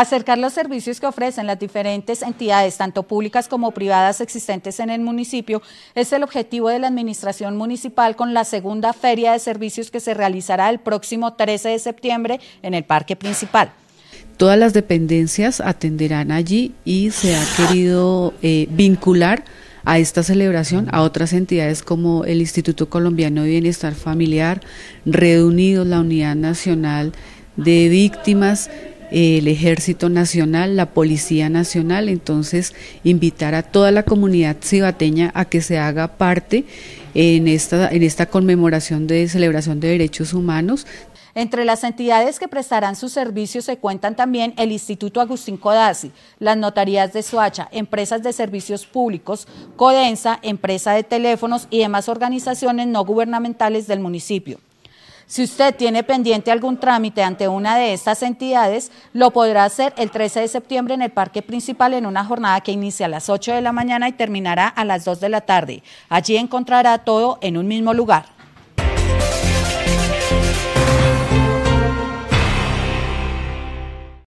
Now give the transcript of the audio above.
acercar los servicios que ofrecen las diferentes entidades, tanto públicas como privadas existentes en el municipio, es el objetivo de la Administración Municipal con la segunda feria de servicios que se realizará el próximo 13 de septiembre en el Parque Principal. Todas las dependencias atenderán allí y se ha querido eh, vincular a esta celebración a otras entidades como el Instituto Colombiano de Bienestar Familiar, Reunidos, la Unidad Nacional de Víctimas, el Ejército Nacional, la Policía Nacional. Entonces, invitar a toda la comunidad cibateña a que se haga parte en esta, en esta conmemoración de celebración de derechos humanos. Entre las entidades que prestarán sus servicios se cuentan también el Instituto Agustín Codazzi, las notarías de SUACHA, empresas de servicios públicos, Codensa, empresa de teléfonos y demás organizaciones no gubernamentales del municipio. Si usted tiene pendiente algún trámite ante una de estas entidades, lo podrá hacer el 13 de septiembre en el Parque Principal en una jornada que inicia a las 8 de la mañana y terminará a las 2 de la tarde. Allí encontrará todo en un mismo lugar.